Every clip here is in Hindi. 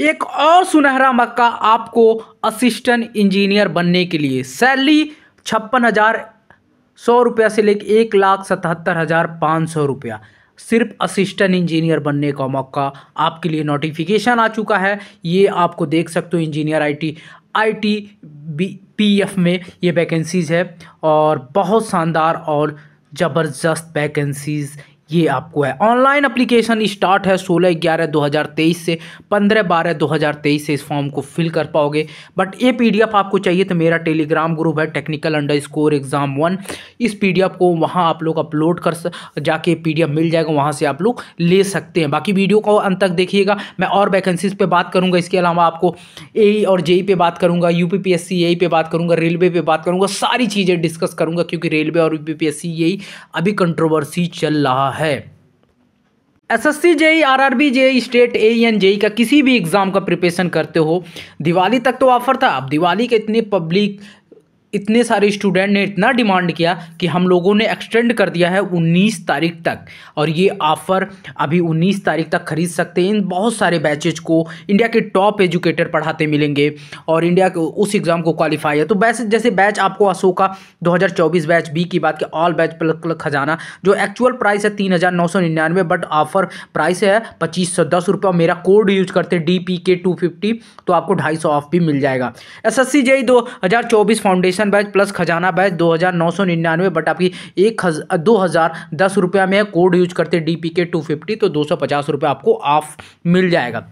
एक और सुनहरा मक्का आपको असिस्टेंट इंजीनियर बनने के लिए सैलरी छप्पन हज़ार सौ रुपया से लेकर एक लाख सतहत्तर हज़ार पाँच सौ रुपया सिर्फ असिस्टेंट इंजीनियर बनने का मौका आपके लिए नोटिफिकेशन आ चुका है ये आपको देख सकते हो engineer IT IT B PF में ये वैकेंसीज़ है और बहुत शानदार और ज़बरदस्त वैकेंसीज़ ये आपको है ऑनलाइन अप्लीकेशन स्टार्ट है सोलह ग्यारह दो हज़ार तेईस से पंद्रह बारह दो हज़ार तेईस से इस फॉर्म को फिल कर पाओगे बट ये पी डी एफ आपको चाहिए तो मेरा टेलीग्राम ग्रुप है technical underscore exam one इस पी डी एफ को वहाँ आप लोग अपलोड कर जाके पी डी एफ मिल जाएगा वहाँ से आप लोग ले सकते हैं बाकी वीडियो को अंत तक देखिएगा मैं और वैकेंसीज पर बात करूँगा इसके अलावा आपको ए और जेई पे बात करूँगा U P P S C A पर बात करूँगा रेलवे पर बात करूँगा सारी चीज़ें डिस्कस करूँगा क्योंकि रेलवे और U P P S C यही अभी कंट्रोवर्सी चल रहा है है SSC JE RRB JE state A N JE का किसी भी एग्ज़ाम का प्रिपरेशन करते हो दिवाली तक तो ऑफर था अब दिवाली के इतने पब्लिक इतने सारे स्टूडेंट ने इतना डिमांड किया कि हम लोगों ने एक्सटेंड कर दिया है 19 तारीख तक और ये ऑफ़र अभी 19 तारीख तक खरीद सकते हैं इन बहुत सारे बैचेज को इंडिया के टॉप एजुकेटर पढ़ाते मिलेंगे और इंडिया के उस एग्ज़ाम को क्वालिफाई है तो वैसे जैसे बैच आपको अशोका दो बैच बी की बात की ऑल बैच प्लस खजाना जो एक्चुअल प्राइस है तीन हज़ार नौ सौ निन्यानवे बट ऑफ़र प्राइस है पच्चीस सौ दस मेरा कोड यूज करते D P K two fifty तो आपको ढाई सौ ऑफ भी मिल जाएगा एस एस सी जेई दो हज़ार चौबीस फाउंडेशन कमीशन बैच प्लस खजाना बैच दो हज़ार नौ सौ निन्यानवे बट आपकी एक दो हज़ार दस रुपया में कोड यूज करते D P K two fifty तो दो सौ पचास आपको ऑफ मिल जाएगा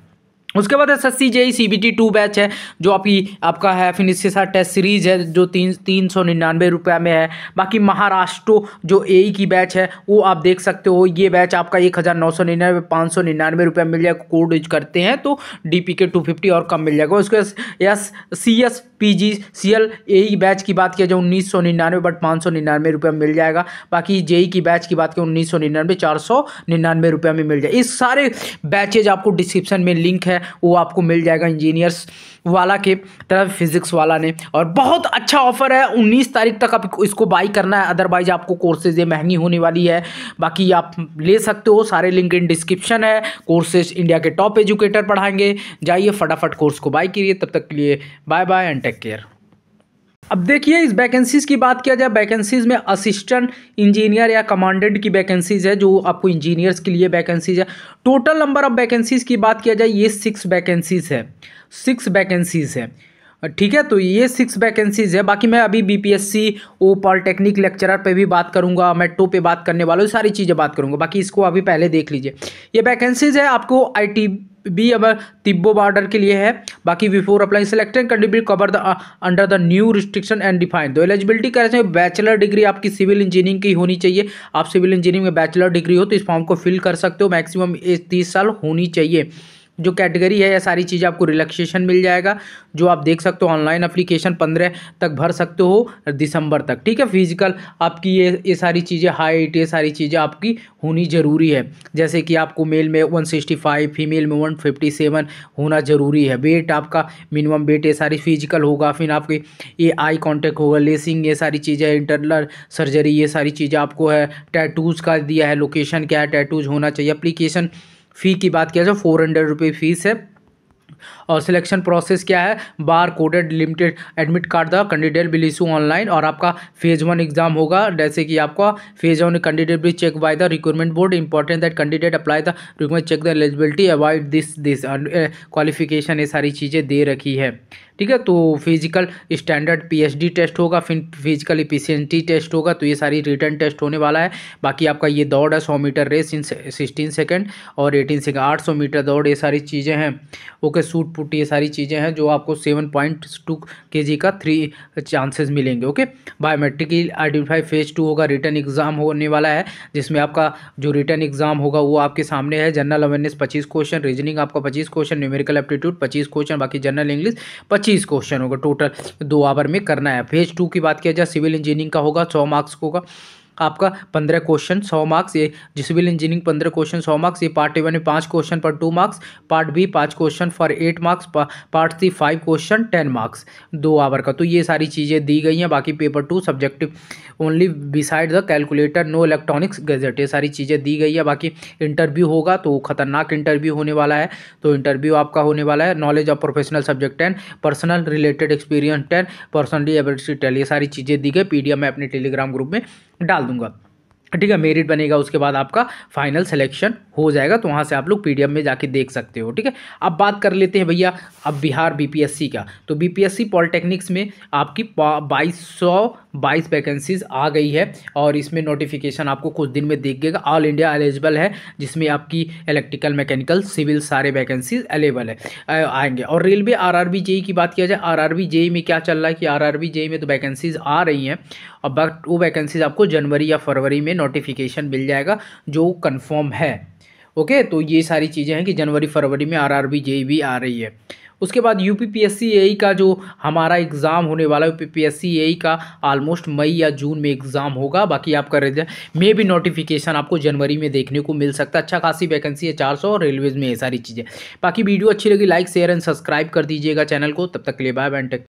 उसके बाद S S C J C B T two batch है जो आपकी आपका है फिर इसके साथ टेस्ट सीरीज है जो तीन तीन सौ निन्यानवे रुपये में है बाकी महाराष्ट्र जो ए e की बैच है वो आप देख सकते हो ये बैच आपका एक हज़ार नौ सौ निन्यानवे पाँच सौ निन्यानवे रुपये मिल जाएगा कोड यूज करते हैं तो D P K two fifty और कम मिल जाएगा उसके S C S P G C L A batch की बात किया जाए उन्नीस सौ निन्यानवे बट पाँच सौ निन्यानवे रुपये मिल जाएगा बाकी जे e की बैच की बात करें उन्नीस सौ निन्यानवे चार सौ निन्यानवे रुपये में मिल जाए इस सारे बैचेज आपको डिस्क्रिप्शन में लिंक है वो आपको मिल जाएगा इंजीनियर्स वाला के तरफ फिजिक्स वाला ने और बहुत अच्छा ऑफर है 19 तारीख तक आप इसको बाई करना है अदरवाइज आपको कोर्सेज ये महंगी होने वाली है बाकी आप ले सकते हो सारे लिंक इन डिस्क्रिप्शन है कोर्सेज इंडिया के टॉप एजुकेटर पढ़ाएंगे जाइए फटाफट कोर्स को बाई करिए तब तक के लिए bye bye and take care अब देखिए इस वैकेंसीज़ की बात किया जाए वैकेंसीज़ में असिस्टेंट इंजीनियर या कमांडेंट की वैकेंसीज़ है जो आपको इंजीनियर्स के लिए वैकेंसीज़ है टोटल नंबर ऑफ वैकेंसीज़ की बात किया जाए ये सिक्स वैकेंसीज़ है सिक्स वैकेंसीज़ है ठीक है तो ये सिक्स वैकेंसीज है बाकी मैं अभी बीपीएससी ओ पॉलिटेक्निक लेक्चरर पे भी बात करूंगा मेट्रो पे बात करने वाला हूँ सारी चीज़ें बात करूंगा बाकी इसको अभी पहले देख लीजिए ये वैकेंसीज है आपको आई बी अब तिब्बो बॉर्डर के लिए है बाकी before apply selected contribute cover the under the new restriction and define दो एलिजिबिलिटी कह रहे हैं बैचलर डिग्री आपकी सिविल इंजीनियरिंग की होनी चाहिए आप सिविल इंजीनियरिंग में बैचलर डिग्री हो तो इस फॉर्म को फिल कर सकते हो मैक्सिमम एज तीस साल होनी चाहिए जो कैटेगरी है यह सारी चीज़ें आपको रिलैक्सेशन मिल जाएगा जो आप देख सकते हो ऑनलाइन अप्लीकेशन पंद्रह तक भर सकते हो दिसंबर तक ठीक है फिजिकल आपकी ये ये सारी चीज़ें हाइट ये सारी चीज़ें आपकी होनी ज़रूरी है जैसे कि आपको मेल में वन सिक्सटी फाइव फीमेल में वन फिफ्टी सेवन होना ज़रूरी है वेट आपका मिनिमम वेट ये सारी फिजिकल होगा फिर आपके ये आई कॉन्टैक्ट होगा लेसिंग ये सारी चीज़ें इंटरनल सर्जरी ये सारी चीज़ें आपको है टैटूज़ का दिया है लोकेशन क्या है टैटूज़ होना चाहिए अप्लीकेशन फ़ी की बात किया जाए फोर हंड्रेड रुपये फ़ीस है और सिलेक्शन प्रोसेस क्या है bar coded limited admit card the candidate will issue online और आपका फेज वन एग्जाम होगा जैसे कि आपका फेज वन कैंडिडेट भी check by the recruitment board important that candidate apply the recruitment check the eligibility avoid this this qualification ये सारी चीज़ें दे रखी है ठीक है तो फिजिकल स्टैंडर्ड पीएचडी टेस्ट होगा फिर फिजिकल इफिशियंटी टेस्ट होगा तो ये सारी रिटर्न टेस्ट होने वाला है बाकी आपका ये दौड़ है सौ metre race in sixteen second और एटीन सेकेंड आठ सौ मीटर दौड़ ये सारी चीज़ें हैं ओके सूट पुट ये सारी चीज़ें हैं जो आपको seven point two K G का थ्री चांसेस मिलेंगे okay biometrically identify phase two होगा रिटर्न एग्जाम होने वाला है जिसमें आपका जो रिटर्न एग्जाम होगा वो आपके सामने है जनरल अवेयरनेस पच्चीस क्वेश्चन रीजनिंग आपका पच्चीस क्वेश्चन न्यूमेरिकल एप्टीट्यूड पच्चीस क्वेश्चन बाकी जनरल इंग्लिश पच्चीस क्वेश्चन होगा टोटल दो आवर में करना है फेज टू की बात किया जाए सिविल इंजीनियरिंग का होगा सौ मार्क्स होगा आपका पंद्रह क्वेश्चन सौ मार्क्स ये सिविल इंजीनियरिंग पंद्रह क्वेश्चन सौ मार्क्स ये पार्ट ए वन में पाँच क्वेश्चन पर टू मार्क्स पार्ट बी पाँच question for eight marks part C five question ten marks दो आवर का तो ये सारी चीज़ें दी गई हैं बाकी paper two subjective only beside the calculator no electronics gadget ये सारी चीज़ें दी गई है बाकी इंटरव्यू होगा तो खतरनाक इंटरव्यू होने वाला है तो इंटरव्यू आपका होने वाला है knowledge of professional subject ten personal related experience ten personally ability ten ये सारी चीज़ें दी गई पी में अपने टेलीग्राम ग्रुप में डाल दूंगा ठीक है मेरिट बनेगा उसके बाद आपका फाइनल सिलेक्शन हो जाएगा तो वहाँ से आप लोग पीडीएफ में जाके देख सकते हो ठीक है अब बात कर लेते हैं भैया अब बिहार बीपीएससी का तो बीपीएससी पॉलिटेक्निक्स में आपकी बाईस सौ बाईस वैकेंसीज आ गई है और इसमें नोटिफिकेशन आपको कुछ दिन में देखिएगा ऑल इंडिया एलिजिबल है जिसमें आपकी इलेक्ट्रिकल मैकेनिकल सिविल सारे वैकेंसीज अवेलेबल है आएंगे और रेलवे आर आर की बात किया जाए आर आर e में क्या चल रहा है कि आर आर e में तो वैकेंसीज आ रही हैं और बट वो वैकेंसीज आपको जनवरी या फरवरी में नोटिफिकेशन मिल जाएगा जो कन्फर्म है ओके तो ये सारी चीज़ें हैं कि जनवरी फरवरी में आर आर बी आ रही है उसके बाद यू पी e का जो हमारा एग्ज़ाम होने वाला है यू पी e का आलमोस्ट मई या जून में एग्ज़ाम होगा बाकी आपका थे मे भी नोटिफिकेशन आपको जनवरी में देखने को मिल सकता है अच्छा खासी वैकेंसी है चार सौ और रेलवेज़ में ये सारी चीज़ें बाकी वीडियो अच्छी लगी लाइक शेयर एंड सब्सक्राइब कर दीजिएगा चैनल को तब तक के लिए बाय बैंटेक